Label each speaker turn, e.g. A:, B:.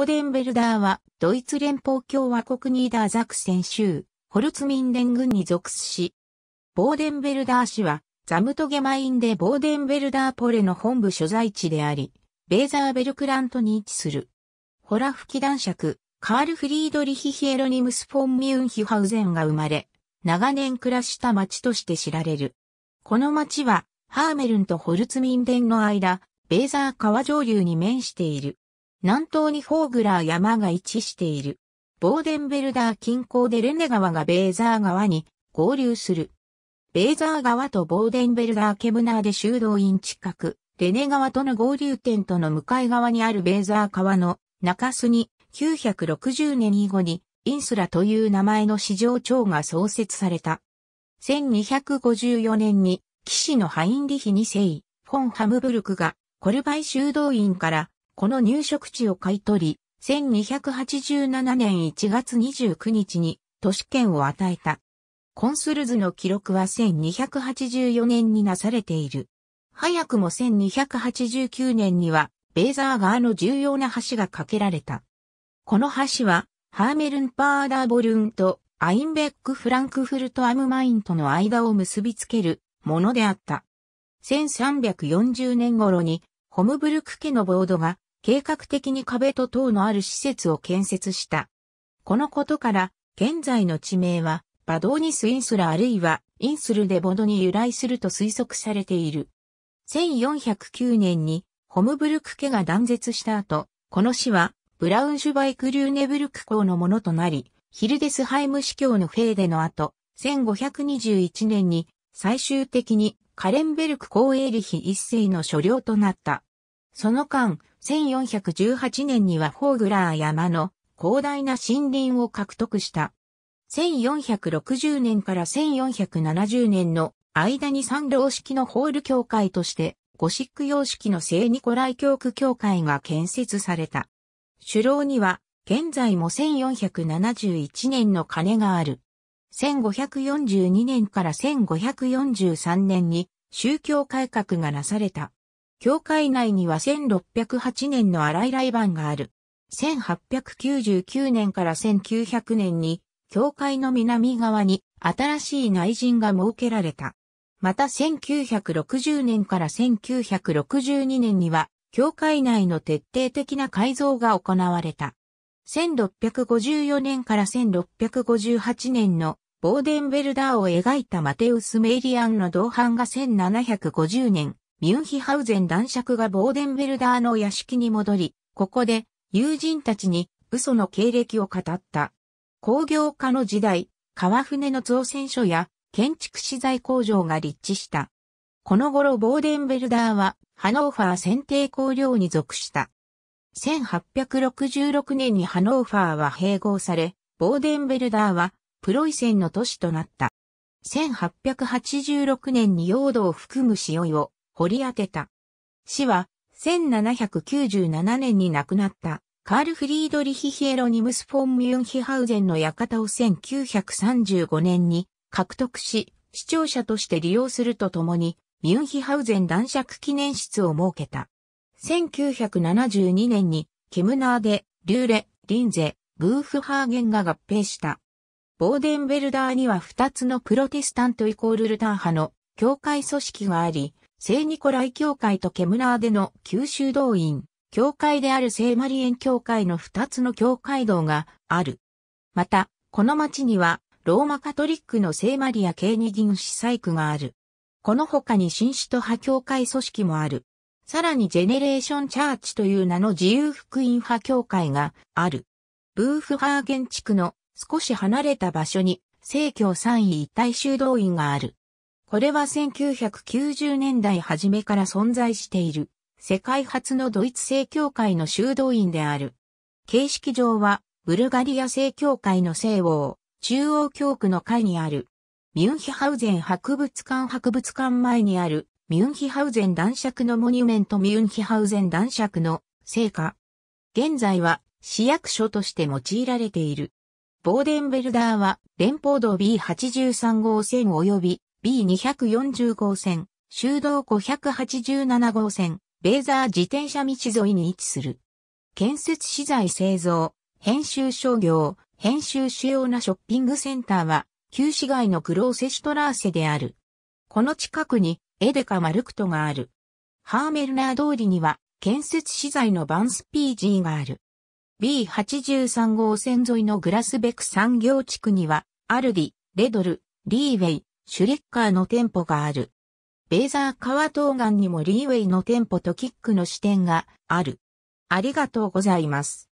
A: オーデンベルダーは、ドイツ連邦共和国ニーダーザクセン州、ホルツミンデン軍に属し、ボーデンベルダー市は、ザムトゲマインでボーデンベルダーポレの本部所在地であり、ベーザーベルクラントに位置する。ホラフキ男爵、カール・フリードリヒ・ヒエロニムス・フォン・ミュンヒハウゼンが生まれ、長年暮らした町として知られる。この町は、ハーメルンとホルツミンデンの間、ベーザー川上流に面している。南東にホーグラー山が位置している。ボーデンベルダー近郊でレネ川がベーザー川に合流する。ベーザー川とボーデンベルダーケブナーで修道院近く、レネ川との合流点との向かい側にあるベーザー川の中州に960年以後にインスラという名前の市場長が創設された。1254年に騎士のハインリヒ2世、フォン・ハムブルクがコルバイ修道院からこの入植地を買い取り、1287年1月29日に都市圏を与えた。コンスルズの記録は1284年になされている。早くも1289年には、ベーザー川の重要な橋が架けられた。この橋は、ハーメルンパーダーボルンとアインベック・フランクフルト・アムマインとの間を結びつけるものであった。1340年頃に、ホムブルク家のボードが計画的に壁と塔のある施設を建設した。このことから、現在の地名は、バドーニスインスラあるいは、インスルデ・ボドに由来すると推測されている。1409年に、ホムブルク家が断絶した後、この市は、ブラウンシュバイクリューネブルク校のものとなり、ヒルデスハイム司教のフェーデの後、1521年に、最終的に、カレンベルク公エーリヒ一世の所領となった。その間、1418年にはフォーグラー山の広大な森林を獲得した。1460年から1470年の間に三郎式のホール教会としてゴシック様式の聖ニコライ教区教会が建設された。首楼には現在も1471年の鐘がある。1542年から1543年に宗教改革がなされた。教会内には1608年の新井来番がある。1899年から1900年に、教会の南側に新しい内陣が設けられた。また1960年から1962年には、教会内の徹底的な改造が行われた。1654年から1658年のボーデンベルダーを描いたマテウス・メイリアンの同伴が1750年、ミュンヒハウゼン男爵がボーデンベルダーの屋敷に戻り、ここで友人たちに嘘の経歴を語った。工業化の時代、川船の造船所や建築資材工場が立地した。この頃ボーデンベルダーはハノーファー選定工業に属した。1866年にハノーファーは併合され、ボーデンベルダーはプロイセンの都市となった。1886年に用土を含む塩を掘り当てた。死は、1797年に亡くなった、カール・フリードリヒ・ヒエロニムス・フォン・ミュンヒハウゼンの館を1935年に獲得し、視聴者として利用するとともに、ミュンヒハウゼン男爵記念室を設けた。1972年に、ケムナーデ、リューレ、リンゼ、グーフハーゲンが合併した。ボーデンベルダーには2つのプロテスタントイコールルター派の教会組織があり、聖ニコライ教会とケムラーでの九州動員、教会である聖マリエン教会の二つの教会堂がある。また、この町には、ローマカトリックの聖マリア・系二ニギ司祭区がある。この他に新首都派教会組織もある。さらにジェネレーションチャーチという名の自由福音派教会がある。ブーフハーゲン地区の少し離れた場所に、聖教三位一体修道院がある。これは1990年代初めから存在している、世界初のドイツ正教会の修道院である。形式上は、ブルガリア正教会の聖王中央教区の会にある、ミュンヒハウゼン博物館博物館前にある、ミュンヒハウゼン男爵のモニュメントミュンヒハウゼン男爵の聖火。現在は市役所として用いられている。ボーデンベルダーは連邦道 B83 号線及び B240 号線、修道587号線、レーザー自転車道沿いに位置する。建設資材製造、編集商業、編集主要なショッピングセンターは、旧市街のクローセシトラーセである。この近くに、エデカ・マルクトがある。ハーメルナー通りには、建設資材のバンスピージーがある。B83 号線沿いのグラスベク産業地区には、アルディ、レドル、リーウェイ、シュレッカーの店舗がある。ベーザー川東岸にもリーウェイの店舗とキックの支店がある。ありがとうございます。